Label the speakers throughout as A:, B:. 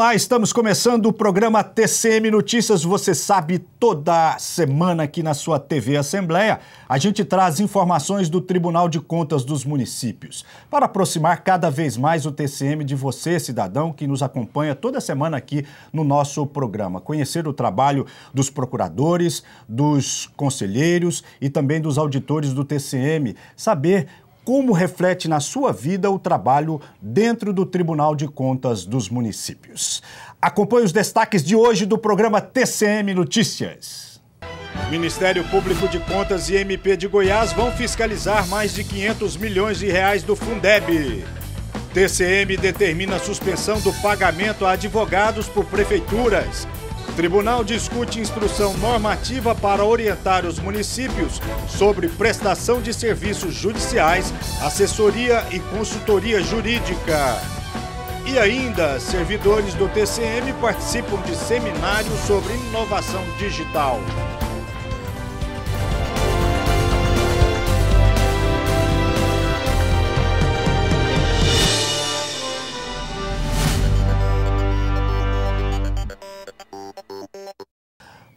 A: Olá, estamos começando o programa TCM Notícias. Você sabe, toda semana aqui na sua TV Assembleia, a gente traz informações do Tribunal de Contas dos Municípios para aproximar cada vez mais o TCM de você, cidadão, que nos acompanha toda semana aqui no nosso programa. Conhecer o trabalho dos procuradores, dos conselheiros e também dos auditores do TCM, saber como reflete na sua vida o trabalho dentro do Tribunal de Contas dos Municípios. Acompanhe os destaques de hoje do programa TCM Notícias. Ministério Público de Contas e MP de Goiás vão fiscalizar mais de 500 milhões de reais do Fundeb. TCM determina a suspensão do pagamento a advogados por prefeituras Tribunal discute instrução normativa para orientar os municípios sobre prestação de serviços judiciais, assessoria e consultoria jurídica. E ainda, servidores do TCM participam de seminário sobre inovação digital.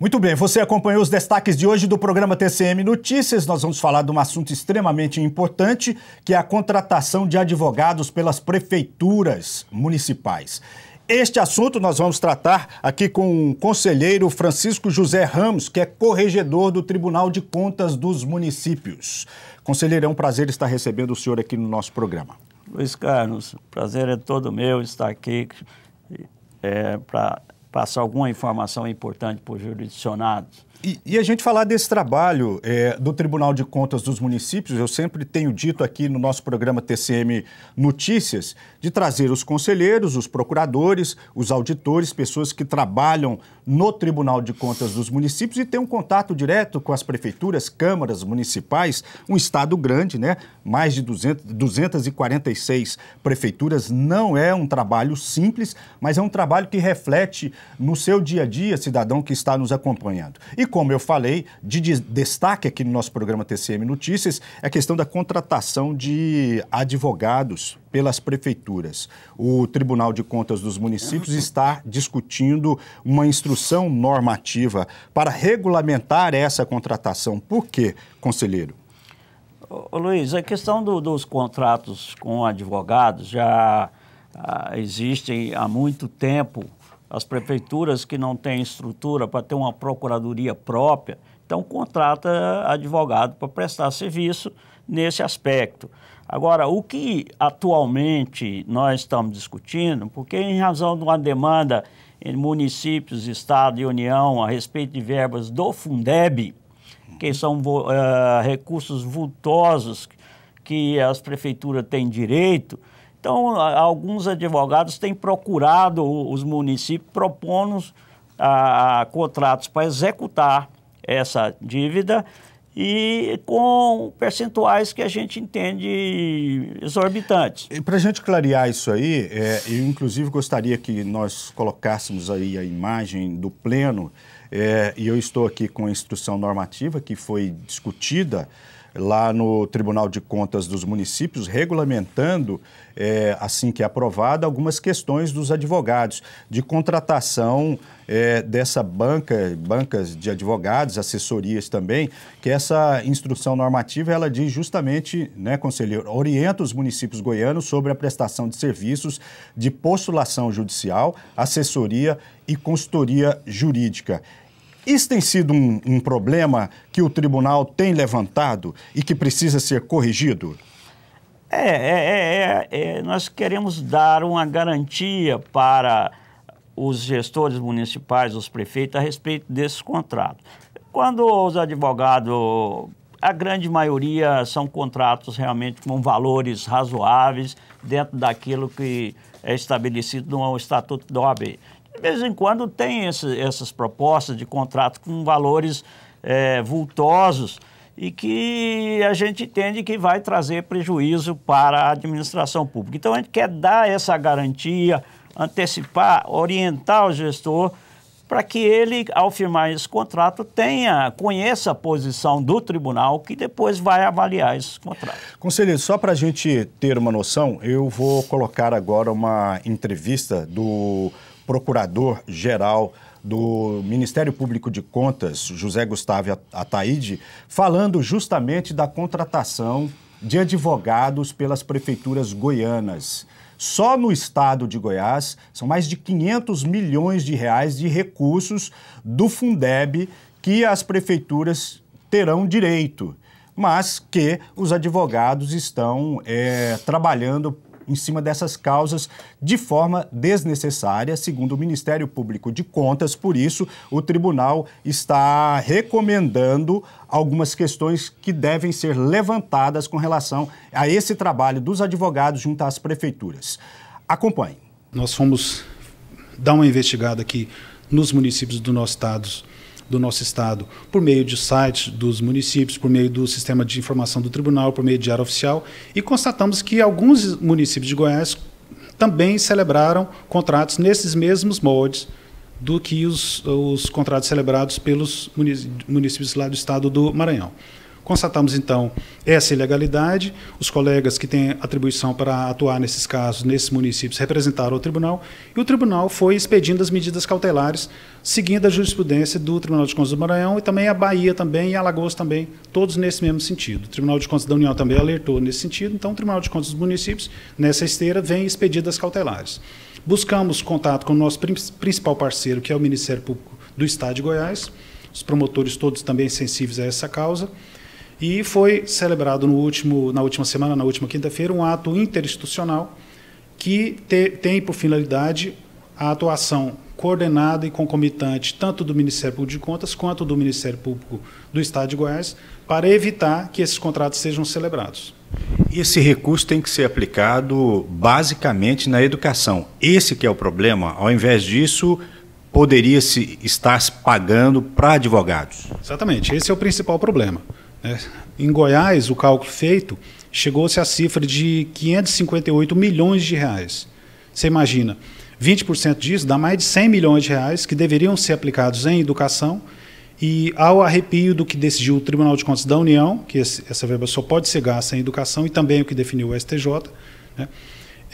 A: Muito bem, você acompanhou os destaques de hoje do programa TCM Notícias. Nós vamos falar de um assunto extremamente importante, que é a contratação de advogados pelas prefeituras municipais. Este assunto nós vamos tratar aqui com o conselheiro Francisco José Ramos, que é corregedor do Tribunal de Contas dos Municípios. Conselheiro, é um prazer estar recebendo o senhor aqui no nosso programa.
B: Luiz Carlos, prazer é todo meu estar aqui é, para passar alguma informação importante para os jurisdicionados, e, e, a gente falar desse
A: trabalho é, do Tribunal de Contas dos Municípios, eu sempre tenho dito aqui no nosso programa TCM Notícias, de trazer os conselheiros, os procuradores, os auditores, pessoas que trabalham no Tribunal de Contas dos Municípios e ter um contato direto com as prefeituras, câmaras municipais, um estado grande, né? mais de 200, 246 prefeituras. Não é um trabalho simples, mas é um trabalho que reflete no seu dia a dia, cidadão que está nos acompanhando. E como eu falei, de destaque aqui no nosso programa TCM Notícias, é a questão da contratação de advogados pelas prefeituras. O Tribunal de Contas dos Municípios está discutindo uma instrução normativa para regulamentar essa contratação. Por quê, conselheiro?
B: Ô, Luiz, a questão do, dos contratos com advogados já ah, existem há muito tempo as prefeituras que não têm estrutura para ter uma procuradoria própria, então contrata advogado para prestar serviço nesse aspecto. Agora, o que atualmente nós estamos discutindo, porque em razão de uma demanda em municípios, Estado e União a respeito de verbas do Fundeb, que são uh, recursos vultosos que as prefeituras têm direito, então, alguns advogados têm procurado os municípios propondo a ah, contratos para executar essa dívida e com percentuais que a gente entende
A: exorbitantes. Para a gente clarear isso aí, é, eu inclusive gostaria que nós colocássemos aí a imagem do pleno, é, e eu estou aqui com a instrução normativa que foi discutida lá no Tribunal de Contas dos Municípios, regulamentando, é, assim que é aprovada, algumas questões dos advogados, de contratação é, dessa banca, bancas de advogados, assessorias também, que essa instrução normativa, ela diz justamente, né, conselheiro, orienta os municípios goianos sobre a prestação de serviços de postulação judicial, assessoria e consultoria jurídica. Isso tem sido um, um problema que o tribunal tem levantado e que precisa ser corrigido?
B: É, é, é, é, é nós queremos dar uma garantia para os gestores municipais, os prefeitos, a respeito desses contratos. Quando os advogados, a grande maioria são contratos realmente com valores razoáveis dentro daquilo que é estabelecido no Estatuto da OAB vez em quando tem esse, essas propostas de contrato com valores é, vultosos e que a gente entende que vai trazer prejuízo para a administração pública. Então, a gente quer dar essa garantia, antecipar, orientar o gestor para que ele, ao firmar esse contrato, tenha, conheça a posição do tribunal que depois vai avaliar esse contrato.
A: Conselheiro, só para a gente ter uma noção, eu vou colocar agora uma entrevista do procurador-geral do Ministério Público de Contas, José Gustavo Ataíde, falando justamente da contratação de advogados pelas prefeituras goianas. Só no estado de Goiás são mais de 500 milhões de reais de recursos do Fundeb que as prefeituras terão direito, mas que os advogados estão é, trabalhando em cima dessas causas de forma desnecessária, segundo o Ministério Público de Contas. Por isso, o tribunal está recomendando algumas questões que devem ser levantadas com relação a esse trabalho dos advogados
C: junto às prefeituras. Acompanhe. Nós fomos dar uma investigada aqui nos municípios do nosso estado do nosso Estado, por meio de sites dos municípios, por meio do sistema de informação do tribunal, por meio de área oficial, e constatamos que alguns municípios de Goiás também celebraram contratos nesses mesmos moldes do que os, os contratos celebrados pelos municípios lá do Estado do Maranhão. Constatamos, então, essa ilegalidade. Os colegas que têm atribuição para atuar nesses casos, nesses municípios, representaram o tribunal. E o tribunal foi expedindo as medidas cautelares, seguindo a jurisprudência do Tribunal de Contas do Maranhão e também a Bahia também e Alagoas também, todos nesse mesmo sentido. O Tribunal de Contas da União também alertou nesse sentido. Então, o Tribunal de Contas dos Municípios, nessa esteira, vem expedindo as cautelares. Buscamos contato com o nosso principal parceiro, que é o Ministério Público do Estado de Goiás. Os promotores todos também sensíveis a essa causa. E foi celebrado no último, na última semana, na última quinta-feira, um ato interinstitucional que te, tem por finalidade a atuação coordenada e concomitante tanto do Ministério Público de Contas quanto do Ministério Público do Estado de Goiás para evitar que esses contratos sejam celebrados.
A: Esse recurso tem que ser aplicado basicamente na educação. Esse que é o problema. Ao invés disso, poderia se estar pagando para advogados.
C: Exatamente. Esse é o principal problema. Né? Em Goiás, o cálculo feito chegou-se à cifra de 558 milhões de reais. Você imagina, 20% disso dá mais de 100 milhões de reais que deveriam ser aplicados em educação e ao arrepio do que decidiu o Tribunal de Contas da União, que esse, essa verba só pode ser gasta em educação e também o que definiu o STJ, né?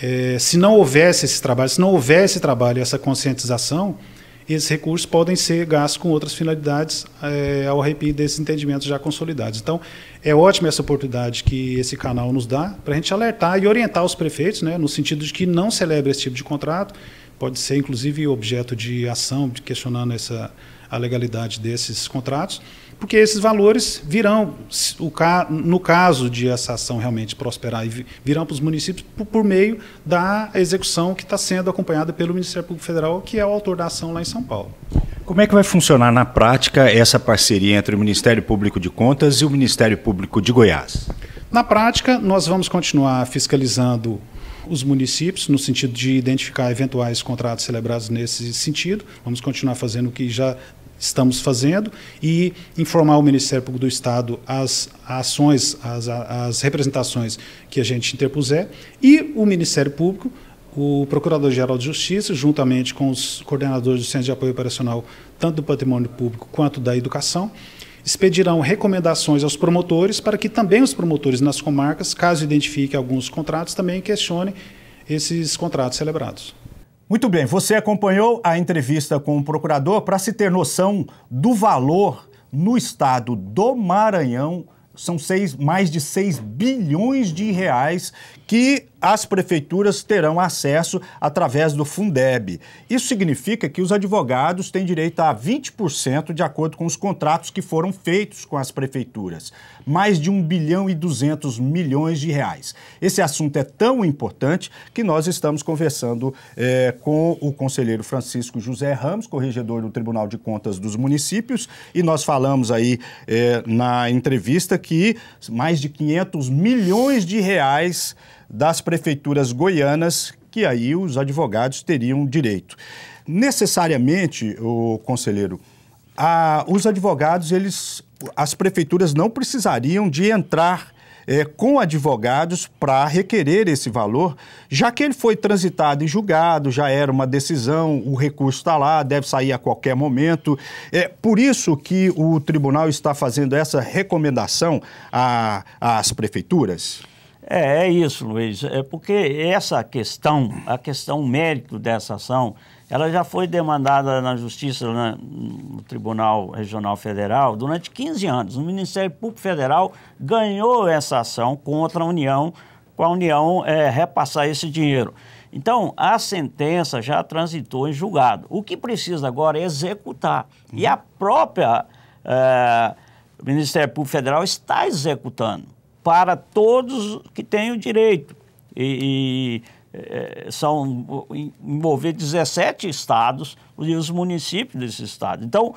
C: é, se não houvesse esse trabalho, se não houvesse trabalho e essa conscientização, e esses recursos podem ser gastos com outras finalidades é, ao arrepio desses entendimentos já consolidados. Então, é ótima essa oportunidade que esse canal nos dá para a gente alertar e orientar os prefeitos, né, no sentido de que não celebre esse tipo de contrato, pode ser inclusive objeto de ação, questionando essa, a legalidade desses contratos porque esses valores virão, no caso de essa ação realmente prosperar, virão para os municípios por, meio da execução que está sendo acompanhada pelo Ministério Público Federal, que é o autor da ação lá em São Paulo.
A: Como é que vai funcionar na prática essa parceria entre o Ministério Público de Contas e o Ministério Público de Goiás?
C: Na prática, nós vamos continuar fiscalizando os municípios no sentido de identificar eventuais contratos celebrados nesse sentido. Vamos continuar fazendo o que já estamos fazendo e informar o Ministério Público do Estado as ações, as, as representações que a gente interpuser e o Ministério Público, o Procurador-Geral de Justiça, juntamente com os coordenadores do Centro de Apoio Operacional, tanto do Patrimônio Público quanto da Educação, expedirão recomendações aos promotores para que também os promotores nas comarcas, caso identifique alguns contratos, também questionem esses contratos celebrados. Muito bem, você acompanhou a entrevista
A: com o procurador para se ter noção do valor no estado do Maranhão. São seis, mais de 6 bilhões de reais que as prefeituras terão acesso através do Fundeb. Isso significa que os advogados têm direito a 20% de acordo com os contratos que foram feitos com as prefeituras. Mais de 1 bilhão e 200 milhões de reais. Esse assunto é tão importante que nós estamos conversando é, com o conselheiro Francisco José Ramos, corregedor do Tribunal de Contas dos Municípios, e nós falamos aí é, na entrevista que mais de 500 milhões de reais das prefeituras goianas, que aí os advogados teriam direito. Necessariamente, o conselheiro, a, os advogados, eles, as prefeituras não precisariam de entrar é, com advogados para requerer esse valor, já que ele foi transitado em julgado, já era uma decisão, o recurso está lá, deve sair a qualquer momento. É por isso que o tribunal está fazendo essa
B: recomendação às prefeituras? É, é isso, Luiz. É porque essa questão, a questão mérito dessa ação, ela já foi demandada na Justiça, na, né, no Tribunal Regional Federal, durante 15 anos. O Ministério Público Federal ganhou essa ação contra a União, com a União é, repassar esse dinheiro. Então, a sentença já transitou em julgado. O que precisa agora é executar. E a própria é, Ministério Público Federal está executando para todos que têm o direito. E, e é, são envolver 17 estados e os municípios desses estados. Então,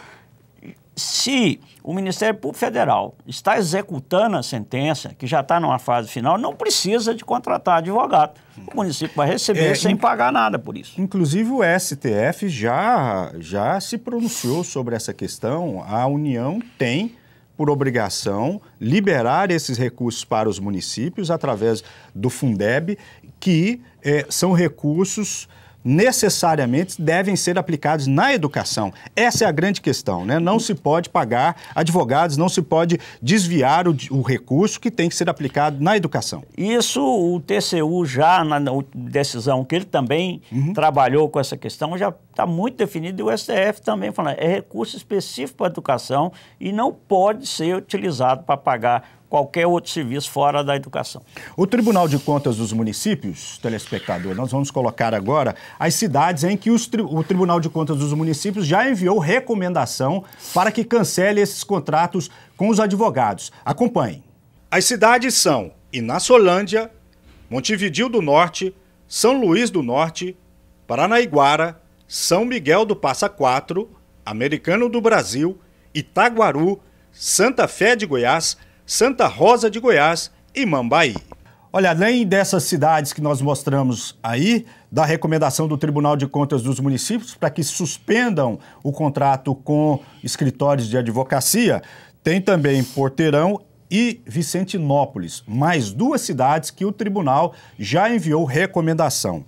B: se o Ministério Público Federal está executando a sentença, que já está numa fase final, não precisa de contratar advogado. O município vai receber é, sem pagar nada por isso.
A: Inclusive o STF já, já se pronunciou sobre essa questão. A União tem por obrigação, liberar esses recursos para os municípios através do Fundeb, que eh, são recursos necessariamente devem ser aplicados na educação. Essa é a grande questão, né? Não se pode pagar advogados, não se pode
B: desviar o, o recurso que tem que ser aplicado na educação. Isso o TCU já na, na decisão que ele também uhum. trabalhou com essa questão já está muito definido e o STF também falando é recurso específico para a educação e não pode ser utilizado para pagar qualquer outro serviço fora da educação.
A: O Tribunal de Contas dos Municípios, telespectador, nós vamos colocar agora as cidades em que tri o Tribunal de Contas dos Municípios já enviou recomendação para que cancele esses contratos com os advogados. Acompanhe. As cidades são Inaçolândia, Montevidil do Norte, São Luís do Norte, Paranaiguara, São Miguel do Passa Quatro, Americano do Brasil, Itaguaru, Santa Fé de Goiás, Santa Rosa de Goiás e Mambaí. Olha, além dessas cidades que nós mostramos aí, da recomendação do Tribunal de Contas dos Municípios para que suspendam o contrato com escritórios de advocacia, tem também Porteirão e Vicentinópolis, mais duas cidades que o tribunal já enviou recomendação.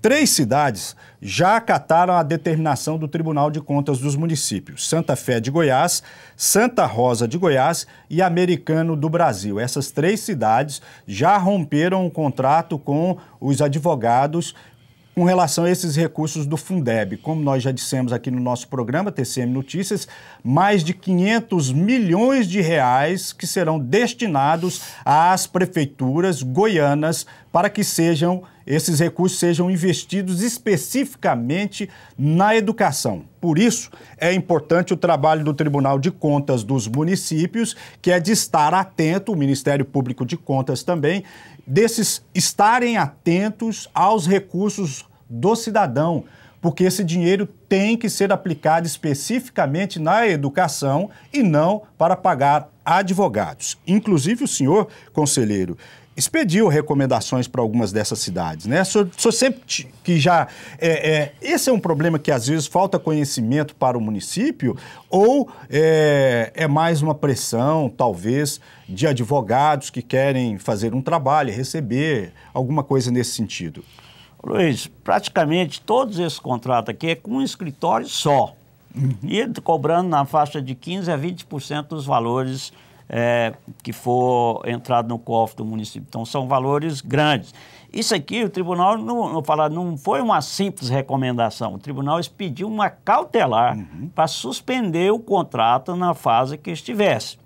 A: Três cidades já acataram a determinação do Tribunal de Contas dos Municípios: Santa Fé de Goiás, Santa Rosa de Goiás e Americano do Brasil. Essas três cidades já romperam o contrato com os advogados com relação a esses recursos do Fundeb. Como nós já dissemos aqui no nosso programa, TCM Notícias, mais de 500 milhões de reais que serão destinados às prefeituras goianas para que sejam esses recursos sejam investidos especificamente na educação. Por isso, é importante o trabalho do Tribunal de Contas dos municípios, que é de estar atento, o Ministério Público de Contas também, desses estarem atentos aos recursos do cidadão, porque esse dinheiro tem que ser aplicado especificamente na educação e não para pagar advogados. Inclusive, o senhor, conselheiro, expediu recomendações para algumas dessas cidades, né? Sou, senhor sempre que já é, é, esse é um problema que às vezes falta conhecimento para o município ou é, é, mais uma pressão talvez de advogados que querem fazer um trabalho, receber alguma coisa nesse
B: sentido. Luiz, praticamente todos esses contratos aqui é com um escritório só. Uhum. E cobrando na faixa de 15% a 20% dos valores é, que for entrado no cofre do município. Então, são valores grandes. Isso aqui, o tribunal não, falar, não foi uma simples recomendação. O tribunal pediu uma cautelar uhum. para suspender o contrato na fase que estivesse.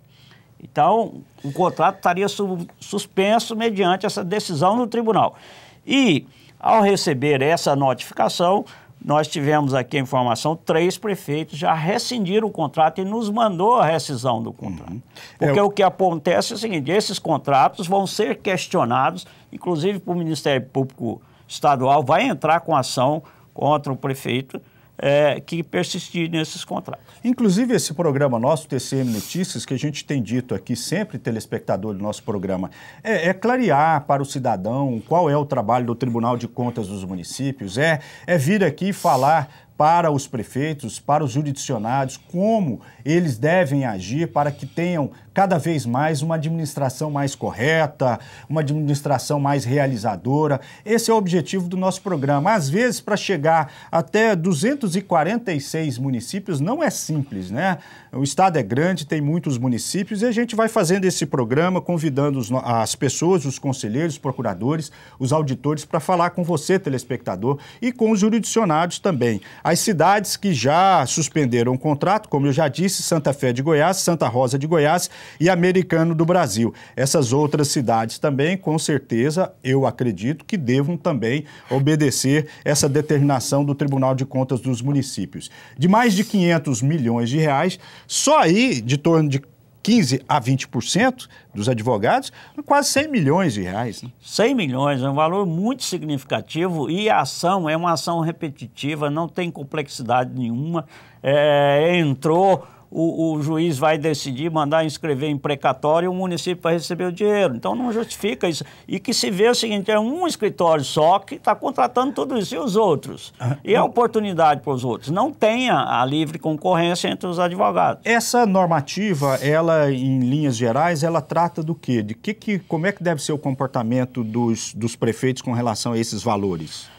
B: Então, o contrato estaria su suspenso mediante essa decisão do tribunal. E ao receber essa notificação, nós tivemos aqui a informação, três prefeitos já rescindiram o contrato e nos mandou a rescisão do contrato. Uhum. Porque é o que acontece é o seguinte, esses contratos vão ser questionados, inclusive para o Ministério Público Estadual vai entrar com ação contra o prefeito, é, que persistir nesses contratos.
A: Inclusive, esse programa nosso, TCM Notícias, que a gente tem dito aqui sempre, telespectador do nosso programa, é, é clarear para o cidadão qual é o trabalho do Tribunal de Contas dos Municípios, é, é vir aqui falar para os prefeitos, para os jurisdicionados, como eles devem agir para que tenham cada vez mais uma administração mais correta, uma administração mais realizadora. Esse é o objetivo do nosso programa. Às vezes, para chegar até 246 municípios, não é simples, né? O estado é grande, tem muitos municípios e a gente vai fazendo esse programa convidando os, as pessoas, os conselheiros, os procuradores, os auditores para falar com você, telespectador, e com os jurisdicionados também. As cidades que já suspenderam o contrato, como eu já disse, Santa Fé de Goiás, Santa Rosa de Goiás e Americano do Brasil. Essas outras cidades também, com certeza, eu acredito que devam também obedecer essa determinação do Tribunal de Contas dos municípios. De mais de 500 milhões de reais, só aí, de torno de 15 a 20% dos advogados, quase 100 milhões de reais. Né?
B: 100 milhões, é um valor muito significativo e a ação é uma ação repetitiva, não tem complexidade nenhuma. É, entrou o, o, juiz vai decidir mandar inscrever em precatório e o município vai receber o dinheiro. Então não justifica isso. E que se vê o seguinte: é um escritório só que está contratando tudo isso e os outros. Ah, e a oportunidade para os outros. Não tenha a livre concorrência entre os advogados. Essa normativa, ela, em linhas
A: gerais, ela trata do quê? De que, que, como é que deve ser o comportamento dos, dos prefeitos com relação
B: a esses valores?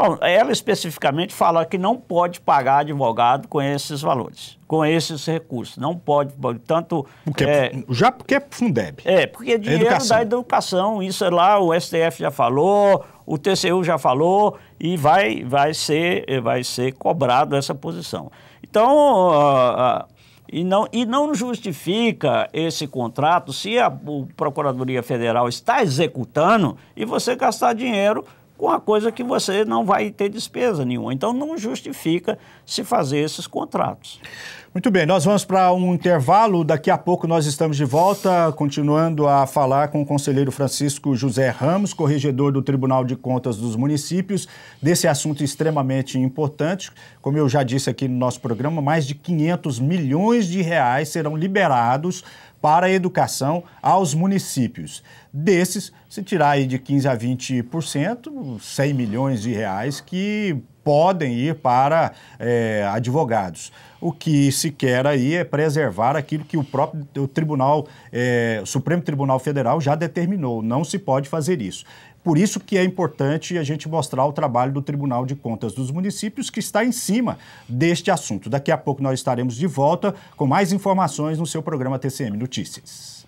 B: Bom, ela especificamente fala que não pode pagar advogado com esses valores, com esses recursos. Não pode, tanto... Porque, é, já porque é Fundeb. É, porque é, é dinheiro educação. da educação. Isso é lá, o STF já falou, o TCU já falou, e vai, vai, ser, vai ser cobrado essa posição. Então, uh, uh, e, não, e não justifica esse contrato se a, a Procuradoria Federal está executando e você gastar dinheiro com a coisa que você não vai ter despesa nenhuma. Então não justifica se fazer esses contratos.
A: Muito bem, nós vamos para um intervalo. Daqui a pouco nós estamos de volta, continuando a falar com o conselheiro Francisco José Ramos, corregedor do Tribunal de Contas dos Municípios, desse assunto extremamente importante. Como eu já disse aqui no nosso programa, mais de 500 milhões de reais serão liberados para a educação aos municípios. Desses, se tirar aí de 15 a 20%, 100 milhões de reais que podem ir para é, advogados. O que se quer aí é preservar aquilo que o próprio o Tribunal, é, o Supremo Tribunal Federal já determinou. Não se pode fazer isso. Por isso que é importante a gente mostrar o trabalho do Tribunal de Contas dos Municípios, que está em cima deste assunto. Daqui a pouco nós estaremos de volta com mais informações no seu programa TCM Notícias.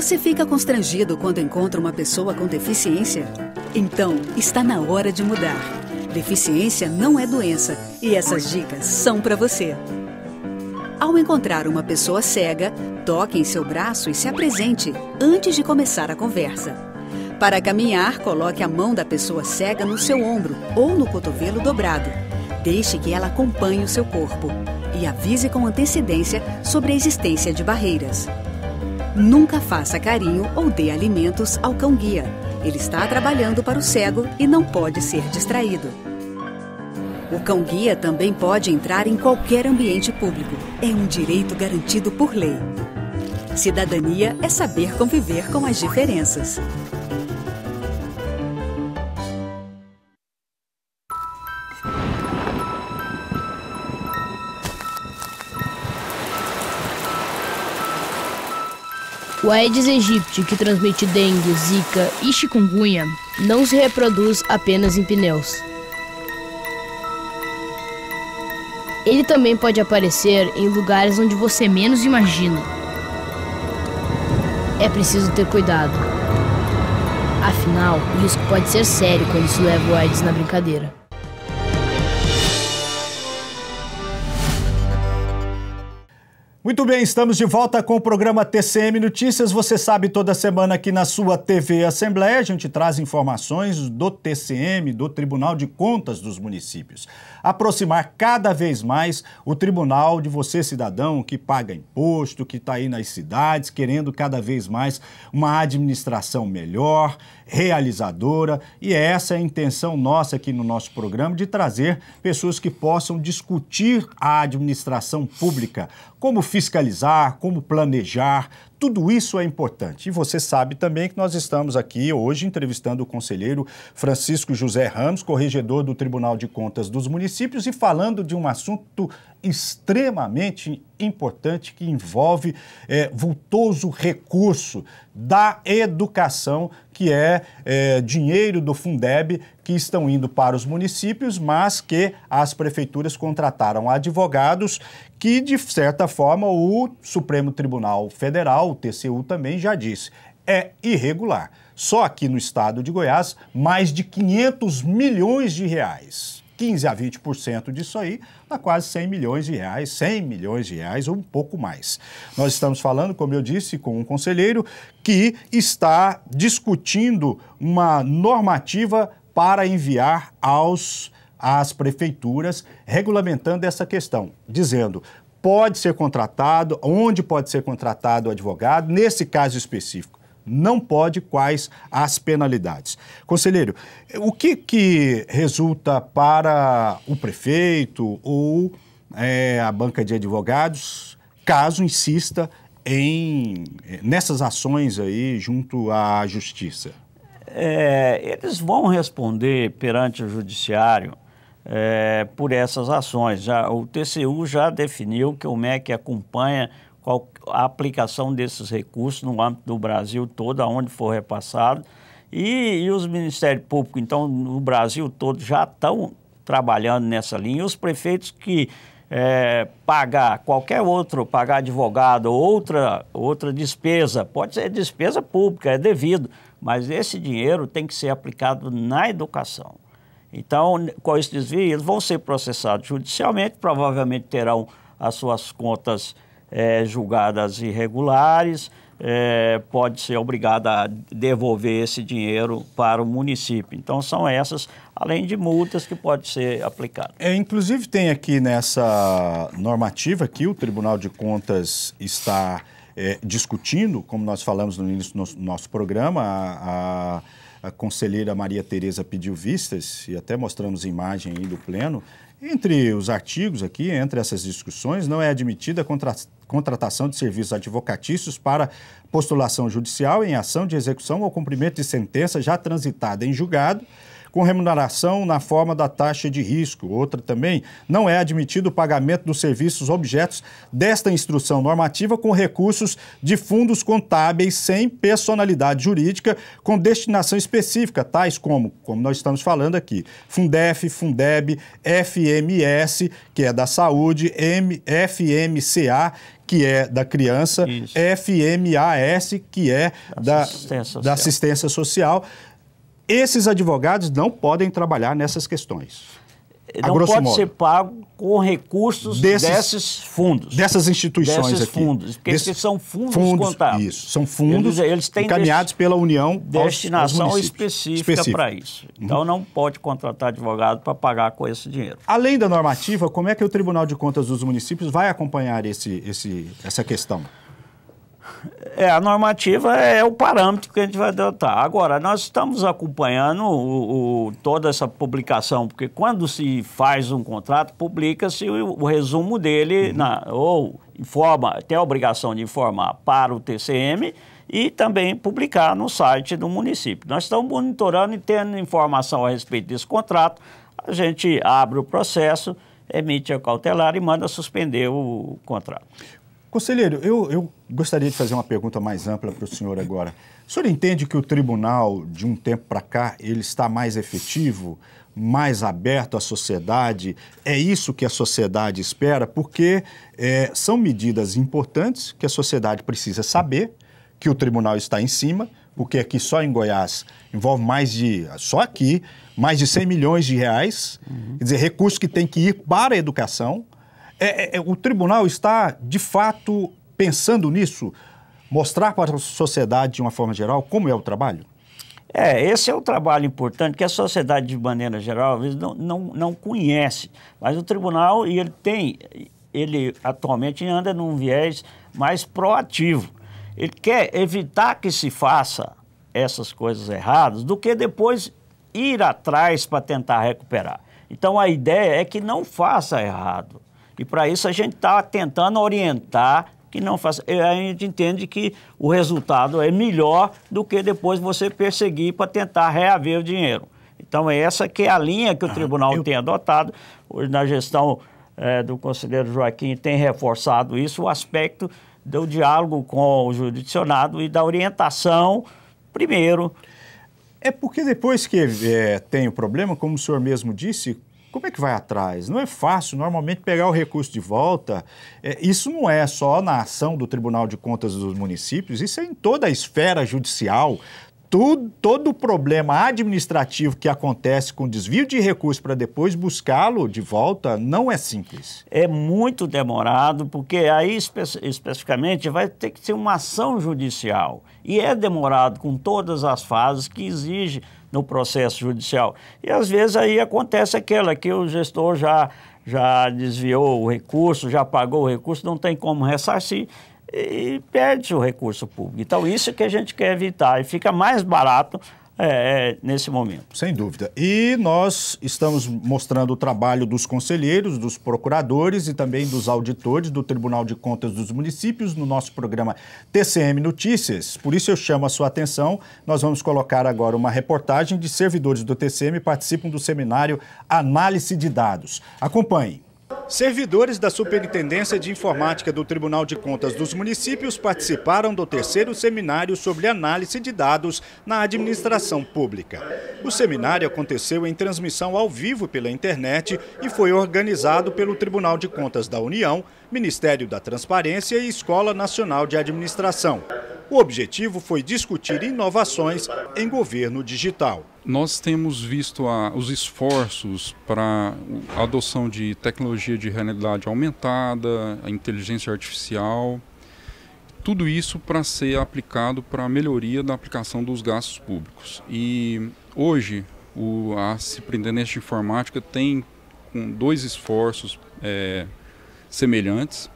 C: Você fica constrangido quando encontra uma pessoa com deficiência? Então, está na hora de mudar. Deficiência não é doença e essas dicas são para você. Ao encontrar uma pessoa cega, toque em seu braço e se apresente antes de começar a conversa. Para caminhar, coloque a mão da pessoa cega no seu ombro ou no cotovelo dobrado. Deixe que ela acompanhe o seu corpo e avise com antecedência sobre a existência de barreiras. Nunca faça carinho ou dê alimentos ao cão-guia. Ele está trabalhando para o cego e não pode ser distraído. O cão-guia também pode entrar em qualquer ambiente público. É um direito garantido por lei. Cidadania é saber conviver com as diferenças.
A: O Aedes aegypti, que transmite dengue, zika e chikungunya, não se reproduz apenas em pneus. Ele também pode aparecer em lugares onde você menos imagina. É preciso ter cuidado. Afinal, o risco pode ser sério quando se leva o Aedes na brincadeira. Muito bem, estamos de volta com o programa TCM Notícias. Você sabe, toda semana aqui na sua TV Assembleia, a gente traz informações do TCM, do Tribunal de Contas dos Municípios. Aproximar cada vez mais o tribunal de você, cidadão, que paga imposto, que está aí nas cidades, querendo cada vez mais uma administração melhor, realizadora, e é essa é a intenção nossa aqui no nosso programa de trazer pessoas que possam discutir a administração pública, como fiscalizar, como planejar, tudo isso é importante. E você sabe também que nós estamos aqui hoje entrevistando o conselheiro Francisco José Ramos, corregedor do Tribunal de Contas dos Municípios, e falando de um assunto extremamente importante que envolve é, vultoso recurso da educação que é, é dinheiro do Fundeb que estão indo para os municípios, mas que as prefeituras contrataram advogados que, de certa forma, o Supremo Tribunal Federal, o TCU, também já disse é irregular. Só aqui no estado de Goiás, mais de 500 milhões de reais. 15 a 20% disso aí, dá quase 100 milhões de reais, 100 milhões de reais ou um pouco mais. Nós estamos falando, como eu disse, com um conselheiro que está discutindo uma normativa para enviar aos às prefeituras regulamentando essa questão, dizendo pode ser contratado, onde pode ser contratado o advogado, nesse caso específico não pode, quais as penalidades. Conselheiro, o que, que resulta para o prefeito ou é, a banca de advogados caso insista em é, nessas ações aí junto à justiça?
B: É, eles vão responder perante o judiciário é, por essas ações. Já, o TCU já definiu que o MEC acompanha a aplicação desses recursos no âmbito do Brasil todo, aonde for repassado. E, e os Ministérios Públicos, então, no Brasil todo, já estão trabalhando nessa linha. Os prefeitos que é, pagar qualquer outro, pagar advogado, outra, outra despesa, pode ser despesa pública, é devido, mas esse dinheiro tem que ser aplicado na educação. Então, com esse desvio, eles vão ser processados judicialmente, provavelmente terão as suas contas é, julgadas irregulares, é, pode ser obrigada a devolver esse dinheiro para o município. Então, são essas, além de multas que pode ser aplicada. É, inclusive,
A: tem aqui nessa normativa que o Tribunal de Contas está é, discutindo, como nós falamos no início do nosso, programa, a, a a conselheira Maria Tereza pediu vistas, e até mostramos imagem aí do pleno, entre os artigos aqui, entre essas discussões, não é admitida a contra contratação de serviços advocatícios para postulação judicial em ação de execução ou cumprimento de sentença já transitada em julgado, com remuneração na forma da taxa de risco. Outra também, não é admitido o pagamento dos serviços objetos desta instrução normativa com recursos de fundos contábeis sem personalidade jurídica com destinação específica, tais como, como nós estamos falando aqui, Fundef, Fundeb, FMS, que é da saúde, M, FMCA, que é da criança, Isso. FMAS, que é da, da social. Da assistência social esses advogados não podem trabalhar nessas questões. Não pode modo. ser
B: pago com recursos desses, desses
A: fundos. Dessas instituições desses aqui. fundos, porque esses são fundos, fundos contáveis.
B: Isso, são fundos eles, eles têm encaminhados
A: pela União Destinação aos, aos específica para
B: isso. Uhum. Então uhum. não pode contratar advogado para pagar com esse dinheiro.
A: Além da normativa, como é que o Tribunal de Contas dos Municípios vai acompanhar esse, esse, essa questão?
B: É, a normativa é, é o parâmetro que a gente vai adotar. Agora, nós estamos acompanhando o, o, toda essa publicação, porque quando se faz um contrato, publica-se o, o, resumo dele, uhum. na, ou informa, tem a obrigação de informar para o TCM e também publicar no site do município. Nós estamos monitorando e tendo informação a respeito desse contrato, a gente abre o processo emite a cautelar e manda suspender o contrato.
A: Conselheiro, eu, eu gostaria de fazer uma pergunta mais ampla para o senhor agora. O senhor entende que o tribunal, de um tempo para cá, ele está mais efetivo, mais aberto à sociedade? É isso que a sociedade espera? Porque é, são medidas importantes que a sociedade precisa saber que o tribunal está em cima, porque aqui só em Goiás envolve mais de, só aqui, mais de 100 milhões de reais, uhum. quer dizer, recursos que tem que ir para a educação, é, é, é, o tribunal está, de fato, pensando nisso?
B: Mostrar para a sociedade, de uma forma geral, como é o trabalho? É, esse é um trabalho importante que a sociedade, de maneira geral, às vezes não, não, não conhece. Mas o tribunal, e ele tem, ele atualmente anda num viés mais proativo. Ele quer evitar que se faça essas coisas erradas do que depois ir atrás para tentar recuperar. Então a ideia é que não faça errado. E para isso a gente está tentando orientar que não faça. A gente entende que o resultado é melhor do que depois você perseguir para tentar reaver o dinheiro. Então, é essa que é a linha que o ah, tribunal eu... tem adotado. Hoje, na gestão é, do conselheiro Joaquim, tem reforçado isso, o aspecto do diálogo com o jurisdicionado e da orientação, primeiro. É porque
A: depois que é, tem o problema, como o senhor mesmo disse, como é que vai atrás? Não é fácil, normalmente, pegar o recurso de volta. É, isso não é só na ação do Tribunal de Contas dos Municípios, isso é em toda a esfera judicial. Tudo, todo o problema administrativo que acontece com desvio de recurso para depois buscá-lo de volta não é
B: simples. É muito demorado, porque aí espe especificamente vai ter que ser uma ação judicial. E é demorado com todas as fases que exige no processo judicial. E às vezes aí acontece aquela que o gestor já, já desviou o recurso, já pagou o recurso, não tem como ressarcir e perde o recurso público. Então, isso que a gente quer evitar. E fica mais barato é, é, nesse momento. Sem dúvida. E
A: nós estamos mostrando o trabalho dos conselheiros, dos procuradores e também dos auditores do Tribunal de Contas dos Municípios no nosso programa TCM Notícias. Por isso eu chamo a sua atenção. Nós vamos colocar agora uma reportagem de servidores do TCM participam do seminário Análise de Dados. Acompanhe. Servidores da Superintendência de Informática do Tribunal de Contas dos Municípios participaram do terceiro seminário sobre análise de dados na administração pública. O seminário aconteceu em transmissão ao vivo pela internet e foi organizado pelo Tribunal de Contas da União, Ministério da Transparência e Escola Nacional de Administração. O objetivo foi discutir inovações em governo digital. Nós temos visto a, os esforços para a adoção de tecnologia de realidade aumentada, a inteligência artificial, tudo isso para ser aplicado para a melhoria da aplicação dos gastos públicos. E hoje o, a Superintendência de Informática tem com dois esforços é, semelhantes,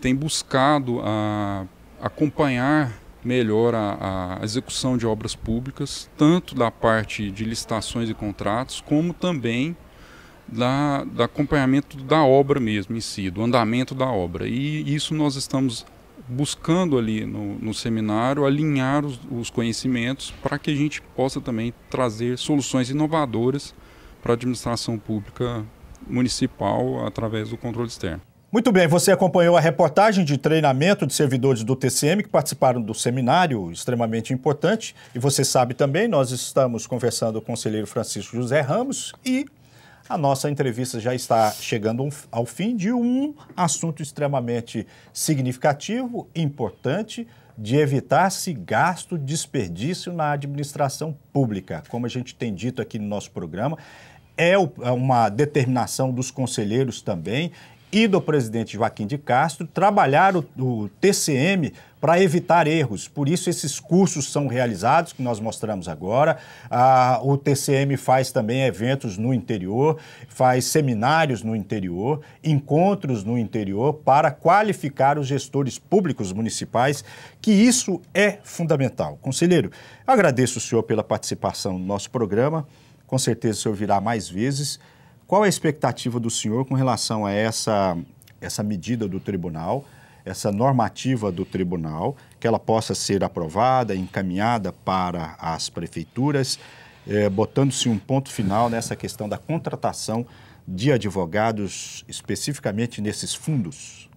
A: tem buscado a, acompanhar melhor a, a, execução de obras públicas, tanto da parte de licitações e contratos, como também da, da acompanhamento da obra mesmo em si, do andamento da obra. E isso nós estamos buscando ali no, no seminário alinhar os, os conhecimentos para que a gente possa também trazer soluções inovadoras para a administração pública municipal através do controle externo. Muito bem, você acompanhou a reportagem de treinamento de servidores do TCM que participaram do seminário, extremamente importante. E você sabe também, nós estamos conversando com o conselheiro Francisco José Ramos e a nossa entrevista já está chegando ao fim de um assunto extremamente significativo, importante, de evitar-se gasto, desperdício na administração pública. Como a gente tem dito aqui no nosso programa, é, é uma determinação dos conselheiros também e do presidente Joaquim de Castro trabalhar o, o TCM para evitar erros. Por isso, esses cursos são realizados, que nós mostramos agora. Ah, o TCM faz também eventos no interior, faz seminários no interior, encontros no interior para qualificar os gestores públicos municipais, que isso é fundamental. Conselheiro, agradeço o senhor pela participação no nosso programa. Com certeza o senhor virá mais vezes qual a expectativa do senhor com relação a essa, essa medida do tribunal, essa normativa do tribunal, que ela possa ser aprovada, encaminhada para as prefeituras, eh, botando-se um ponto final nessa questão da contratação de advogados,
B: especificamente nesses fundos?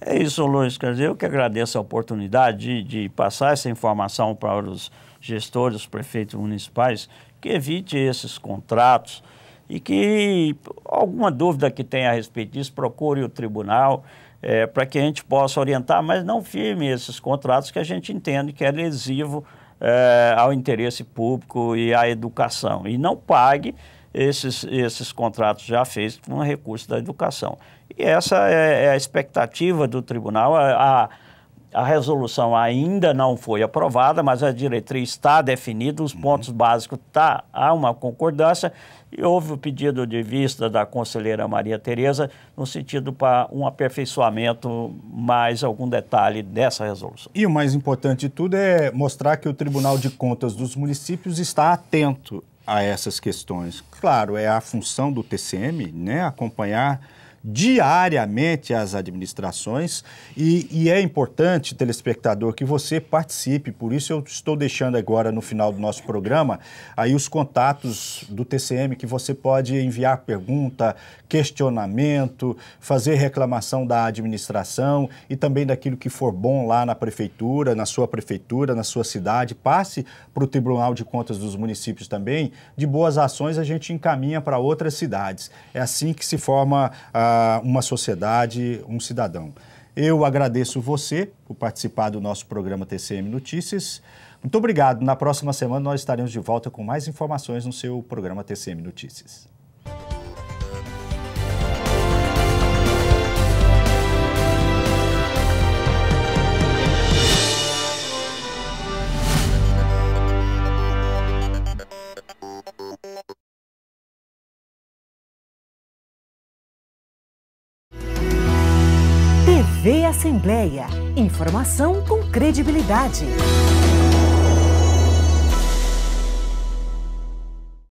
B: É isso, Luiz. Quer dizer, eu que agradeço a oportunidade de, de passar essa informação para os gestores, os prefeitos municipais, que evite esses contratos e que alguma dúvida que tenha a respeito disso, procure o tribunal é, para que a gente possa orientar, mas não firme esses contratos que a gente entende que é lesivo é, ao interesse público e à educação. E não pague esses, esses contratos já feitos com recurso da educação. E essa é, é a expectativa do tribunal. A, a, a, resolução ainda não foi aprovada, mas a diretriz está definida, os uhum. pontos uhum. básicos tá, há uma concordância e houve o pedido de vista da conselheira Maria Tereza no sentido para um aperfeiçoamento mais algum detalhe dessa resolução. E o
A: mais importante de tudo é mostrar que o Tribunal de Contas dos Municípios está atento a essas questões. Claro, é a função do TCM, né, acompanhar diariamente às administrações e, e, é importante, telespectador, que você participe. Por isso eu estou deixando agora no final do nosso programa aí os contatos do TCM que você pode enviar pergunta, questionamento, fazer reclamação da administração e também daquilo que for bom lá na prefeitura, na sua prefeitura, na sua cidade. Passe para o Tribunal de Contas dos Municípios também. De boas ações a gente encaminha para outras cidades. É assim que se forma a ah, uma sociedade, um cidadão. Eu agradeço você por participar do nosso programa TCM Notícias. Muito obrigado. Na próxima semana nós estaremos de volta com mais informações no seu programa TCM Notícias.
C: Assembleia. Informação com credibilidade.